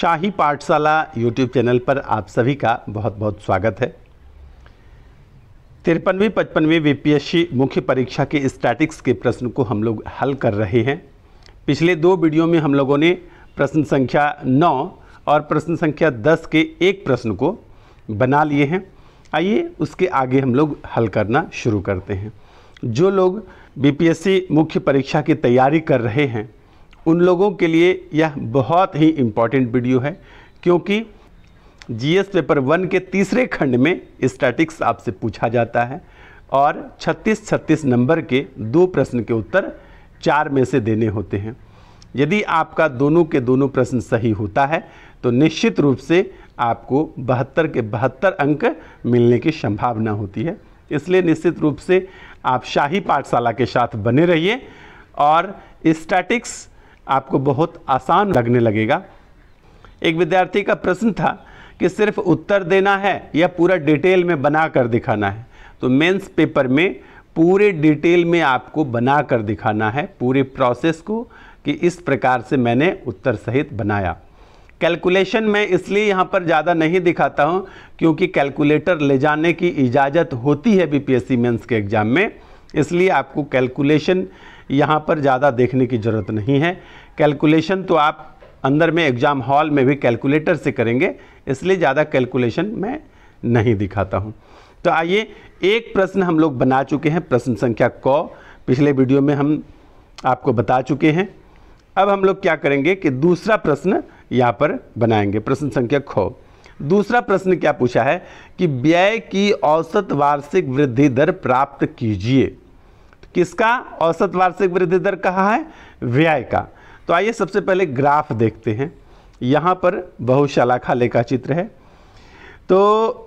शाही पाठशाला YouTube channel पर आप सभी का बहुत बहुत स्वागत है तिरपनवीं पचपनवीं वीपीएससी मुख्य परीक्षा के स्टैटिक्स के प्रश्न को हम लोग हल कर रहे हैं पिछले दो वीडियो में हम लोगों ने प्रश्न संख्या नौ और प्रश्न संख्या दस के एक प्रश्न को बना लिए हैं आइए उसके आगे हम लोग हल करना शुरू करते हैं जो लोग बीपीएससी मुख्य परीक्षा की तैयारी कर रहे हैं उन लोगों के लिए यह बहुत ही इम्पॉर्टेंट वीडियो है क्योंकि जीएस पेपर वन के तीसरे खंड में स्टैटिक्स आपसे पूछा जाता है और 36-36 नंबर के दो प्रश्न के उत्तर चार में से देने होते हैं यदि आपका दोनों के दोनों प्रश्न सही होता है तो निश्चित रूप से आपको बहत्तर के बहत्तर अंक मिलने की संभावना होती है इसलिए निश्चित रूप से आप शाही पाठशाला के साथ बने रहिए और स्टैटिक्स आपको बहुत आसान लगने लगेगा एक विद्यार्थी का प्रश्न था कि सिर्फ उत्तर देना है या पूरा डिटेल में बना कर दिखाना है तो मेंस पेपर में पूरे डिटेल में आपको बना कर दिखाना है पूरे प्रोसेस को कि इस प्रकार से मैंने उत्तर सहित बनाया कैलकुलेशन मैं इसलिए यहाँ पर ज़्यादा नहीं दिखाता हूँ क्योंकि कैलकुलेटर ले जाने की इजाज़त होती है बीपीएससी मेंस के एग्ज़ाम में इसलिए आपको कैलकुलेशन यहाँ पर ज़्यादा देखने की ज़रूरत नहीं है कैलकुलेशन तो आप अंदर में एग्ज़ाम हॉल में भी कैलकुलेटर से करेंगे इसलिए ज़्यादा कैलकुलेशन मैं नहीं दिखाता हूँ तो आइए एक प्रश्न हम लोग बना चुके हैं प्रश्न संख्या क पिछले वीडियो में हम आपको बता चुके हैं अब हम लोग क्या करेंगे कि दूसरा प्रश्न यहाँ पर बनाएंगे प्रश्न संख्या ख दूसरा प्रश्न क्या पूछा है कि व्यय की औसत वार्षिक वृद्धि दर प्राप्त कीजिए किसका औसत वार्षिक वृद्धि दर कहा है व्यय का तो आइए सबसे पहले ग्राफ देखते हैं यहाँ पर खाले लेखा चित्र है तो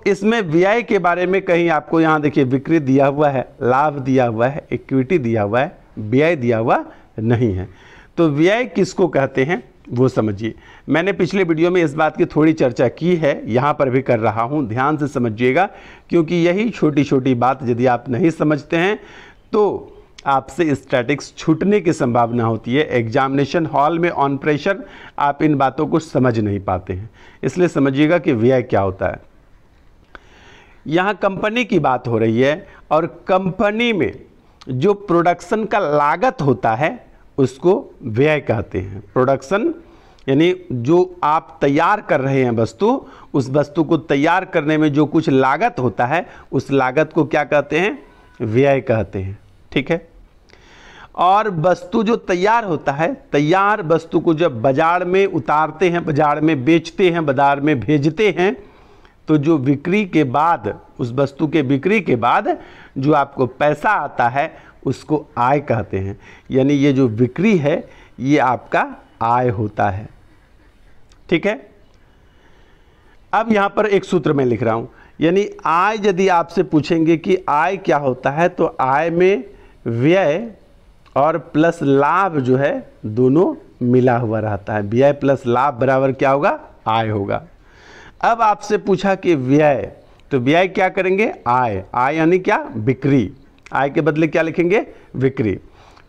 इसमें व्यय के बारे में कहीं आपको यहाँ देखिए बिक्री दिया हुआ है लाभ दिया हुआ है इक्विटी दिया हुआ है व्यय दिया हुआ नहीं है तो व्यय किसको कहते हैं वो समझिए मैंने पिछले वीडियो में इस बात की थोड़ी चर्चा की है यहाँ पर भी कर रहा हूँ ध्यान से समझिएगा क्योंकि यही छोटी छोटी बात यदि आप नहीं समझते हैं तो आपसे स्टैटिक्स छूटने की संभावना होती है एग्जामिनेशन हॉल में ऑन प्रेशर आप इन बातों को समझ नहीं पाते हैं इसलिए समझिएगा कि व्यय क्या होता है यहाँ कंपनी की बात हो रही है और कंपनी में जो प्रोडक्शन का लागत होता है उसको व्यय कहते हैं प्रोडक्शन यानी जो आप तैयार कर रहे हैं वस्तु उस वस्तु को तैयार करने में जो कुछ लागत होता है उस लागत को क्या कहते हैं व्यय कहते हैं ठीक है और वस्तु जो तैयार होता है तैयार वस्तु को जब बाज़ार में उतारते हैं बाज़ार में बेचते हैं बाज़ार में भेजते हैं तो जो बिक्री के बाद उस वस्तु के बिक्री के बाद जो आपको पैसा आता है उसको आय कहते हैं यानी ये जो बिक्री है ये आपका आय होता है ठीक है अब यहां पर एक सूत्र में लिख रहा हूं यानी आय यदि आपसे पूछेंगे कि आय क्या होता है तो आय में व्यय और प्लस लाभ जो है दोनों मिला हुआ रहता है व्यय प्लस लाभ बराबर क्या होगा आय होगा अब आपसे पूछा कि व्यय तो व्यय क्या करेंगे आय आय यानी क्या बिक्री आय के बदले क्या लिखेंगे बिक्री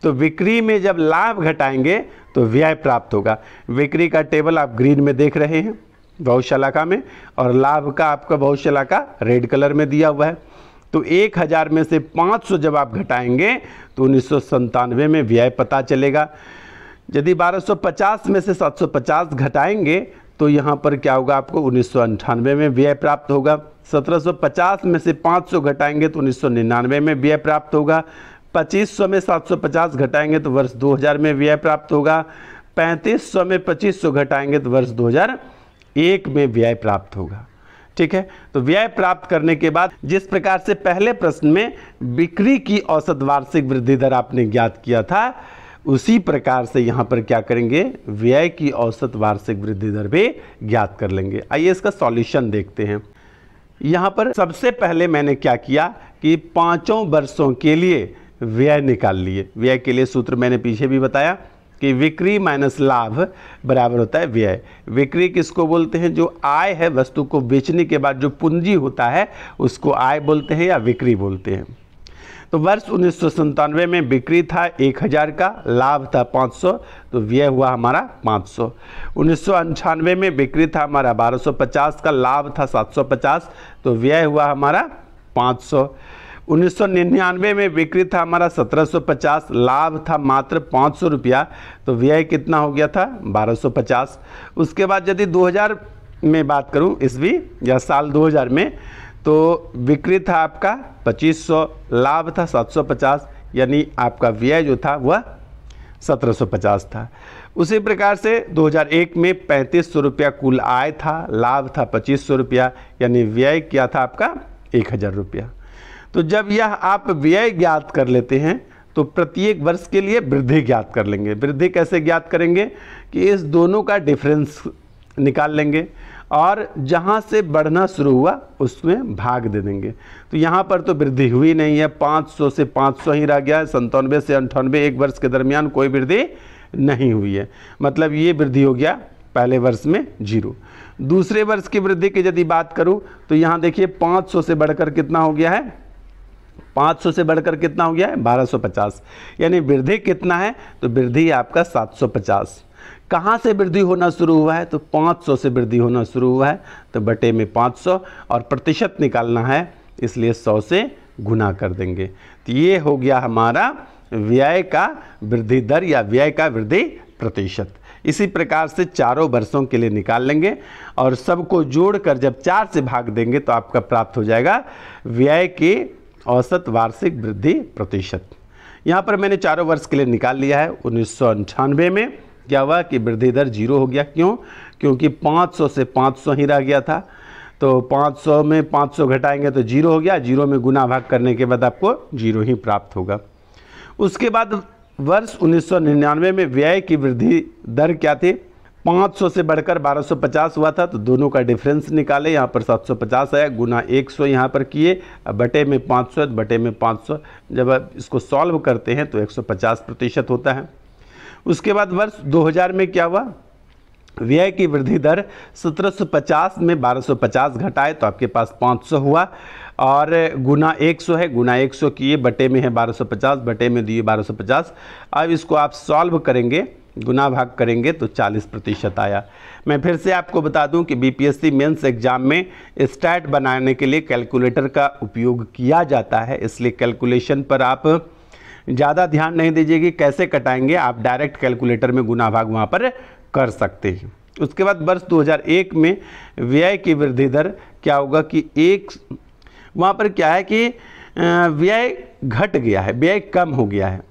तो बिक्री में जब लाभ घटाएंगे तो व्यय प्राप्त होगा बिक्री का टेबल आप ग्रीन में देख रहे हैं बहुशलाका में और लाभ का आपका बहुशलाका रेड कलर में दिया हुआ है तो एक हज़ार में से 500 जब आप घटाएंगे तो उन्नीस में व्यय पता चलेगा यदि 1250 में से 750 घटाएंगे तो यहाँ पर क्या होगा आपको उन्नीस में व्यय प्राप्त होगा 1750 में से 500 घटाएंगे तो उन्नीस में व्यय प्राप्त होगा 2500 में 750 घटाएंगे तो वर्ष 2000 में व्यय प्राप्त होगा 3500 में 2500 घटाएंगे तो वर्ष 2001 में व्यय प्राप्त होगा ठीक है तो व्यय प्राप्त करने के बाद जिस प्रकार से पहले प्रश्न में बिक्री की औसत वार्षिक वृद्धि दर आपने ज्ञात किया था उसी प्रकार से यहाँ पर क्या करेंगे व्यय की औसत वार्षिक वृद्धि दर भी ज्ञात कर लेंगे आइए इसका सॉल्यूशन देखते हैं यहाँ पर सबसे पहले मैंने क्या किया कि पाँचों वर्षों के लिए व्यय निकाल लिए व्यय के लिए सूत्र मैंने पीछे भी बताया कि विक्री माइनस लाभ बराबर होता है व्यय विक्री किसको बोलते हैं जो आय है वस्तु को बेचने के बाद जो पूंजी होता है उसको आय बोलते हैं या विक्री बोलते हैं तो वर्ष उन्नीस में बिक्री था 1000 का लाभ था 500 तो व्यय हुआ हमारा 500 सौ उन्नीस में बिक्री था हमारा 1250 का लाभ था 750 तो व्यय हुआ हमारा 500 1999 में विक्री था हमारा 1750 लाभ था मात्र सौ रुपया तो व्यय कितना हो गया था 1250 उसके बाद यदि 2000 में बात करूं इसवी या साल 2000 में तो बिक्री था आपका 2500 लाभ था 750 यानी आपका व्यय जो था वह 1750 था उसी प्रकार से 2001 में पैंतीस सौ रुपया कुल आय था लाभ था पच्चीस सौ रुपया यानी व्यय क्या था आपका एक हज़ार रुपया तो जब यह आप व्यय ज्ञात कर लेते हैं तो प्रत्येक वर्ष के लिए वृद्धि ज्ञात कर लेंगे वृद्धि कैसे ज्ञात करेंगे कि इस दोनों का डिफरेंस निकाल लेंगे और जहाँ से बढ़ना शुरू हुआ उसमें भाग दे देंगे तो यहाँ पर तो वृद्धि हुई नहीं है 500 से 500 ही रह गया है संतानवे से अंठानवे एक वर्ष के दरमियान कोई वृद्धि नहीं हुई है मतलब ये वृद्धि हो गया पहले वर्ष में जीरो दूसरे वर्ष की वृद्धि की यदि बात करूँ तो यहाँ देखिए 500 से बढ़कर कितना हो गया है 500 से बढ़कर कितना हो गया है 1250 यानी वृद्धि कितना है तो वृद्धि आपका 750 कहाँ से वृद्धि होना शुरू हुआ है तो 500 से वृद्धि होना शुरू हुआ है तो बटे में 500 और प्रतिशत निकालना है इसलिए 100 से गुना कर देंगे तो ये हो गया हमारा व्यय का वृद्धि दर या व्यय का वृद्धि प्रतिशत इसी प्रकार से चारों वर्षों के लिए निकाल लेंगे और सबको जोड़कर जब चार से भाग देंगे तो आपका प्राप्त हो जाएगा व्यय के औसत वार्षिक वृद्धि प्रतिशत यहाँ पर मैंने चारों वर्ष के लिए निकाल लिया है उन्नीस में क्या हुआ कि वृद्धि दर जीरो हो गया क्यों क्योंकि 500 से 500 ही रह गया था तो 500 में 500 घटाएंगे तो जीरो हो गया जीरो में गुना भाग करने के बाद आपको जीरो ही प्राप्त होगा उसके बाद वर्ष 1999 में व्यय की वृद्धि दर क्या थी 500 से बढ़कर 1250 हुआ था तो दोनों का डिफरेंस निकाले यहाँ पर 750 आया गुना 100 सौ यहाँ पर किए बटे में 500 बटे में 500 जब आप इसको सॉल्व करते हैं तो 150 प्रतिशत होता है उसके बाद वर्ष 2000 में क्या हुआ व्यय की वृद्धि दर 1750 में 1250 घटाए तो आपके पास 500 हुआ और गुना 100 है गुना 100 किए बटे में है 1250 बटे में दिए 1250 अब इसको आप सॉल्व करेंगे गुना भाग करेंगे तो 40 प्रतिशत आया मैं फिर से आपको बता दूं कि बीपीएससी मेंस एग्ज़ाम में स्टैट बनाने के लिए कैलकुलेटर का उपयोग किया जाता है इसलिए कैलकुलेशन पर आप ज़्यादा ध्यान नहीं दीजिए कि कैसे कटाएंगे आप डायरेक्ट कैलकुलेटर में गुना भाग वहाँ पर कर सकते हैं उसके बाद वर्ष 2001 में व्यय की वृद्धि दर क्या होगा कि एक वहाँ पर क्या है कि व्यय घट गया है व्यय कम हो गया है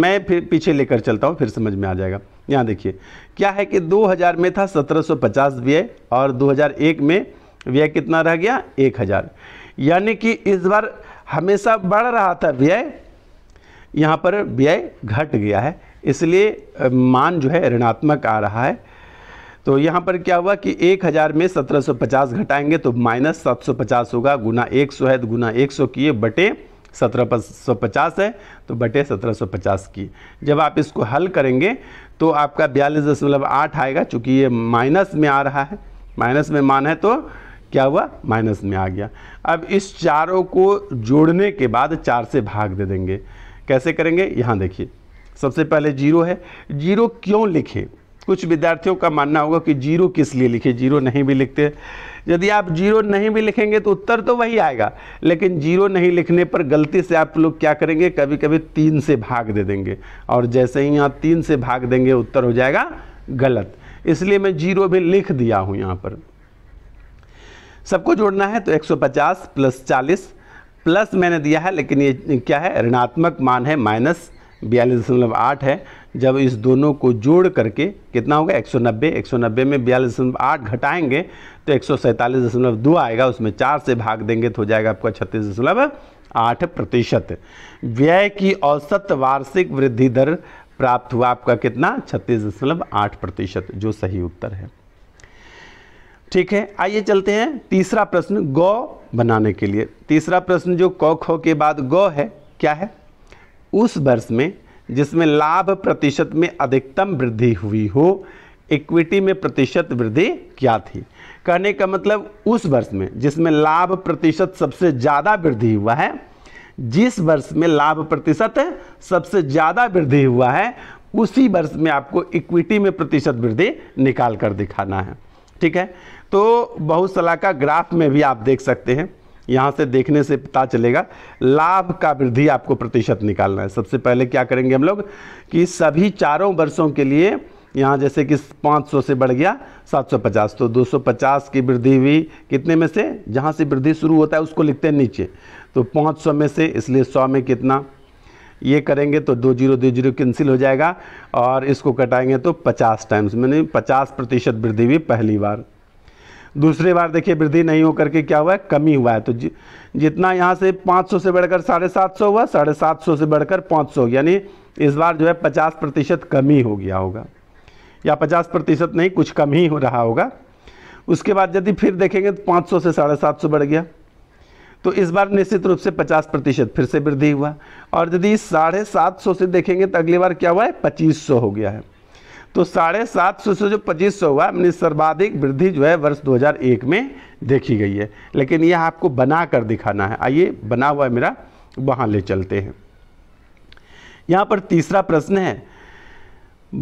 मैं फिर पीछे लेकर चलता हूँ फिर समझ में आ जाएगा यहाँ देखिए क्या है कि 2000 में था 1750 व्यय और 2001 में व्यय कितना रह गया 1000 यानी कि इस बार हमेशा बढ़ रहा था व्यय यहाँ पर व्यय घट गया है इसलिए मान जो है ऋणात्मक आ रहा है तो यहाँ पर क्या हुआ कि 1000 में 1750 घटाएंगे तो माइनस 750 होगा गुना 100 है तो गुना सौ किए बटे 1750 है तो बटे 1750 की जब आप इसको हल करेंगे तो आपका बयालीस दशमलव आठ आएगा चूँकि ये माइनस में आ रहा है माइनस में मान है तो क्या हुआ माइनस में आ गया अब इस चारों को जोड़ने के बाद चार से भाग दे देंगे कैसे करेंगे यहाँ देखिए सबसे पहले जीरो है जीरो क्यों लिखे कुछ विद्यार्थियों का मानना होगा कि जीरो किस लिए लिखे जीरो नहीं भी लिखते यदि आप जीरो नहीं भी लिखेंगे तो उत्तर तो वही आएगा लेकिन जीरो नहीं लिखने पर गलती से आप लोग क्या करेंगे कभी कभी तीन से भाग दे देंगे और जैसे ही यहाँ तीन से भाग देंगे उत्तर हो जाएगा गलत इसलिए मैं जीरो भी लिख दिया हूँ यहाँ पर सबको जोड़ना है तो 150 प्लस 40 प्लस मैंने दिया है लेकिन ये क्या है ऋणात्मक मान है माइनस बयालीस दशमलव आठ है जब इस दोनों को जोड़ करके कितना होगा 190 190 में बयालीस दशमलव आठ घटाएँगे तो एक दशमलव दो आएगा उसमें चार से भाग देंगे तो हो जाएगा आपका छत्तीस दशमलव आठ प्रतिशत व्यय की औसत वार्षिक वृद्धि दर प्राप्त हुआ आपका कितना छत्तीस दशमलव आठ प्रतिशत जो सही उत्तर है ठीक है आइए चलते हैं तीसरा प्रश्न गौ बनाने के लिए तीसरा प्रश्न जो कौ ख के बाद गौ है क्या है उस वर्ष में जिसमें लाभ प्रतिशत में अधिकतम वृद्धि हुई हो इक्विटी में प्रतिशत वृद्धि क्या थी कहने का मतलब उस वर्ष में जिसमें लाभ प्रतिशत सबसे ज़्यादा वृद्धि हुआ है जिस वर्ष में लाभ प्रतिशत सबसे ज़्यादा वृद्धि हुआ है उसी वर्ष में आपको इक्विटी में प्रतिशत वृद्धि निकाल कर दिखाना है ठीक है तो बहुत सलाह का ग्राफ में भी आप देख सकते हैं यहाँ से देखने से पता चलेगा लाभ का वृद्धि आपको प्रतिशत निकालना है सबसे पहले क्या करेंगे हम लोग कि सभी चारों वर्षों के लिए यहाँ जैसे कि 500 से बढ़ गया 750 तो 250 की वृद्धि हुई कितने में से जहाँ से वृद्धि शुरू होता है उसको लिखते हैं नीचे तो 500 में से इसलिए 100 में कितना ये करेंगे तो दो जीरो दो जीरो कैंसिल हो जाएगा और इसको कटाएंगे तो 50 टाइम्स मैंने 50 प्रतिशत वृद्धि हुई पहली बार दूसरी बार देखिए वृद्धि नहीं होकर के क्या हुआ है कमी हुआ है तो जि, जितना यहाँ से 500 से बढ़कर साढ़े सात सौ हुआ साढ़े सात सौ से बढ़कर पाँच सौ यानी इस बार जो है पचास प्रतिशत कमी हो गया होगा या पचास प्रतिशत नहीं कुछ कम ही हो रहा होगा उसके बाद यदि फिर देखेंगे तो पाँच सौ से साढ़े सात सौ बढ़ गया तो इस बार निश्चित रूप से 50 प्रतिशत फिर से वृद्धि हुआ और यदि साढ़े सात सौ से देखेंगे तो अगली बार क्या हुआ है पच्चीस सौ हो गया है तो साढ़े सात सौ से जो पच्चीस सौ हुआ मैंने सर्वाधिक वृद्धि जो है वर्ष 2001 में देखी गई है लेकिन यह आपको बना कर दिखाना है आइए बना हुआ है मेरा वहाँ ले चलते हैं यहाँ पर तीसरा प्रश्न है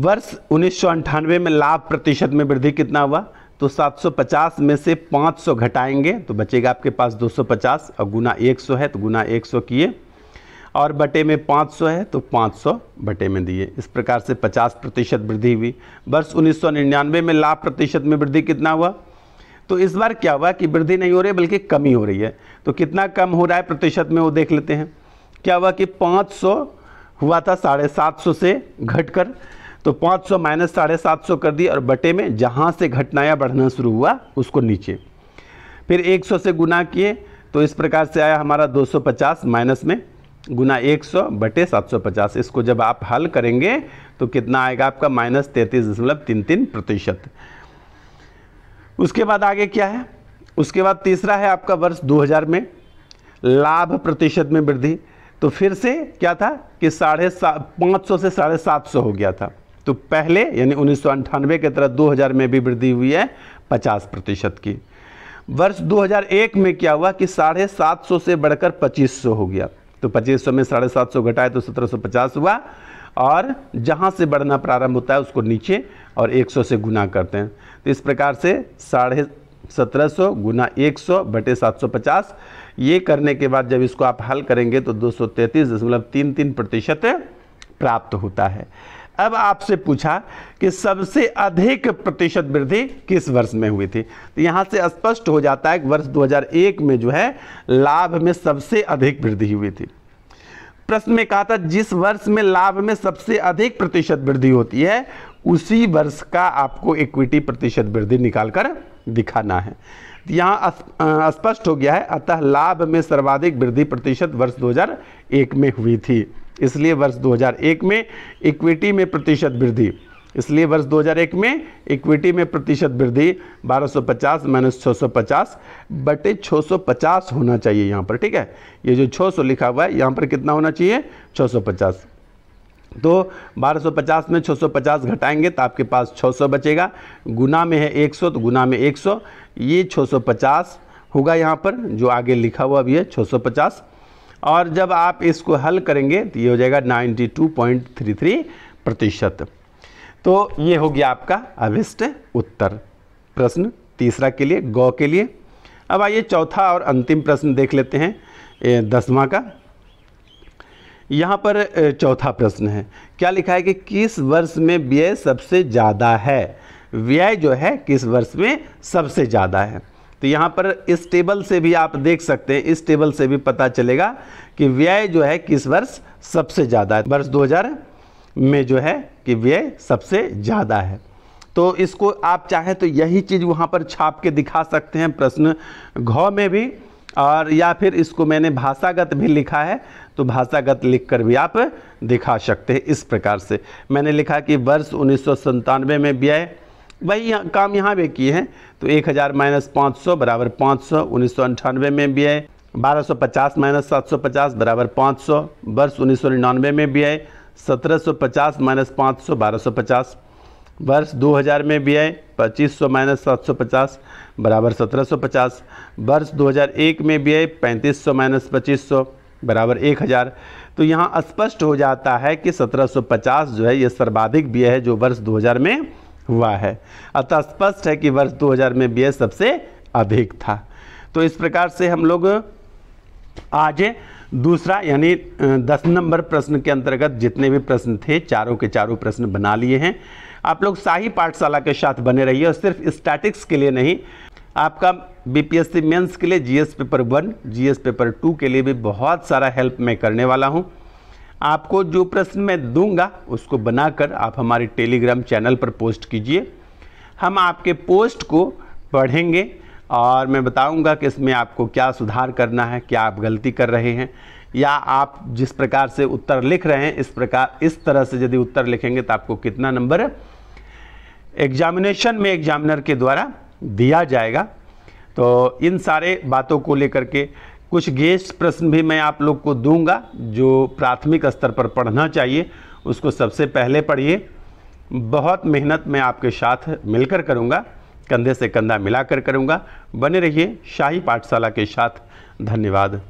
वर्ष उन्नीस में लाभ प्रतिशत में वृद्धि कितना हुआ तो 750 में से 500 घटाएंगे तो बचेगा आपके पास 250 और गुना एक है तो गुना 100 किए और बटे में 500 है तो 500 बटे में दिए इस प्रकार से 50 प्रतिशत वृद्धि हुई वर्ष उन्नीस में लाभ प्रतिशत में वृद्धि कितना हुआ तो इस बार क्या हुआ कि वृद्धि नहीं हो रही बल्कि कमी हो रही है तो कितना कम हो रहा है प्रतिशत में वो देख लेते हैं क्या हुआ कि 500 हुआ था साढ़े सात सौ से घट कर तो 500 सौ माइनस साढ़े सात सौ कर दिए और बटे में जहाँ से घटना या बढ़ना शुरू हुआ उसको नीचे फिर 100 से गुना किए तो इस प्रकार से आया हमारा 250 माइनस में गुना एक सौ बटे सात सौ पचास इसको जब आप हल करेंगे तो कितना आएगा आपका माइनस तैंतीस दशमलव तीन तीन प्रतिशत उसके बाद आगे क्या है उसके बाद तीसरा है आपका वर्ष 2000 में लाभ प्रतिशत में वृद्धि तो फिर से क्या था कि साढ़े पाँच सौ से साढ़े सात सौ हो गया था तो पहले यानी उन्नीस के तरह 2000 में भी वृद्धि हुई है 50 प्रतिशत की वर्ष 2001 में क्या हुआ कि साढ़े सात सौ से बढ़कर 2500 हो गया तो पच्चीस सौ में साढ़े सात सौ घटाए तो सत्रह सौ पचास हुआ और जहाँ से बढ़ना प्रारंभ होता है उसको नीचे और एक सौ से गुना करते हैं तो इस प्रकार से साढ़े सत्रह सौ गुना एक सौ बटे सात सौ पचास ये करने के बाद जब इसको आप हल करेंगे तो दो सौ तैंतीस दशमलव तीन तीन प्रतिशत प्राप्त होता है अब आपसे पूछा कि सबसे अधिक प्रतिशत वृद्धि किस वर्ष में हुई थी तो यहाँ से स्पष्ट हो जाता है कि वर्ष 2001 में जो है लाभ में सबसे अधिक वृद्धि हुई थी प्रश्न में कहा था जिस वर्ष में लाभ में सबसे अधिक प्रतिशत वृद्धि होती है उसी वर्ष का आपको इक्विटी प्रतिशत वृद्धि निकालकर दिखाना है यहाँ स्पष्ट हो गया है अतः लाभ में सर्वाधिक वृद्धि प्रतिशत वर्ष 2001 में हुई थी इसलिए वर्ष 2001 में इक्विटी में प्रतिशत वृद्धि इसलिए वर्ष 2001 में इक्विटी में प्रतिशत वृद्धि 1250 माइनस 650 बटे 650 होना चाहिए यहाँ पर ठीक है ये जो 600 लिखा हुआ है यहाँ पर कितना होना चाहिए 650 तो 1250 में 650 घटाएंगे तो आपके पास 600 बचेगा गुना में है 100 तो गुना में 100 ये 650 होगा यहाँ पर जो आगे लिखा हुआ अभी है छः और जब आप इसको हल करेंगे तो ये हो जाएगा 92.33 प्रतिशत तो ये हो गया आपका अभिष्ट उत्तर प्रश्न तीसरा के लिए गौ के लिए अब आइए चौथा और अंतिम प्रश्न देख लेते हैं दसवां का यहाँ पर चौथा प्रश्न है क्या लिखा है कि किस वर्ष में व्यय सबसे ज़्यादा है व्यय जो है किस वर्ष में सबसे ज़्यादा है तो यहाँ पर इस टेबल से भी आप देख सकते हैं इस टेबल से भी पता चलेगा कि व्यय जो है किस वर्ष सबसे ज़्यादा है वर्ष 2000 में जो है कि व्यय सबसे ज़्यादा है तो इसको आप चाहें तो यही चीज़ वहाँ पर छाप के दिखा सकते हैं प्रश्न घ में भी और या फिर इसको मैंने भाषागत भी लिखा है तो भाषागत लिख कर भी आप दिखा सकते हैं इस प्रकार से मैंने लिखा कि वर्ष उन्नीस में व्यय वही काम यहाँ भी किए हैं तो एक हज़ार माइनस पाँच सौ बराबर पाँच सौ उन्नीस सौ अंठानवे में भी आए बारह सौ पचास माइनस सात सौ पचास बराबर पाँच सौ वर्ष उन्नीस सौ निन्यानवे में भी आए सत्रह सौ पचास माइनस पाँच सौ बारह सौ पचास वर्ष दो हज़ार में भी आए पच्चीस सौ माइनस सात सौ पचास बराबर सत्रह सौ पचास वर्ष दो हज़ार एक में भी आए पैंतीस सौ माइनस पच्चीस सौ बराबर एक हज़ार तो यहाँ स्पष्ट हो जाता है कि सत्रह सौ पचास जो है ये सर्वाधिक भी है जो वर्ष दो हज़ार में हुआ है अतः स्पष्ट है कि वर्ष 2000 में व्यय सबसे अधिक था तो इस प्रकार से हम लोग आज दूसरा यानी दस नंबर प्रश्न के अंतर्गत जितने भी प्रश्न थे चारों के चारों प्रश्न बना लिए हैं आप लोग शाही पाठशाला के साथ बने रहिए और सिर्फ स्टैटिक्स के लिए नहीं आपका बीपीएससी मेंस के लिए GS paper one GS paper two के लिए भी बहुत सारा हेल्प मैं करने वाला हूँ आपको जो प्रश्न मैं दूंगा उसको बनाकर आप हमारे टेलीग्राम चैनल पर पोस्ट कीजिए हम आपके पोस्ट को पढ़ेंगे और मैं बताऊंगा कि इसमें आपको क्या सुधार करना है क्या आप गलती कर रहे हैं या आप जिस प्रकार से उत्तर लिख रहे हैं इस प्रकार इस तरह से यदि उत्तर लिखेंगे तो आपको कितना नंबर एग्जामिनेशन में एग्जामिनर के द्वारा दिया जाएगा तो इन सारे बातों को लेकर के कुछ गेस्ट प्रश्न भी मैं आप लोग को दूंगा जो प्राथमिक स्तर पर पढ़ना चाहिए उसको सबसे पहले पढ़िए बहुत मेहनत मैं आपके साथ मिलकर करूँगा कंधे से कंधा मिलाकर करूँगा बने रहिए शाही पाठशाला के साथ धन्यवाद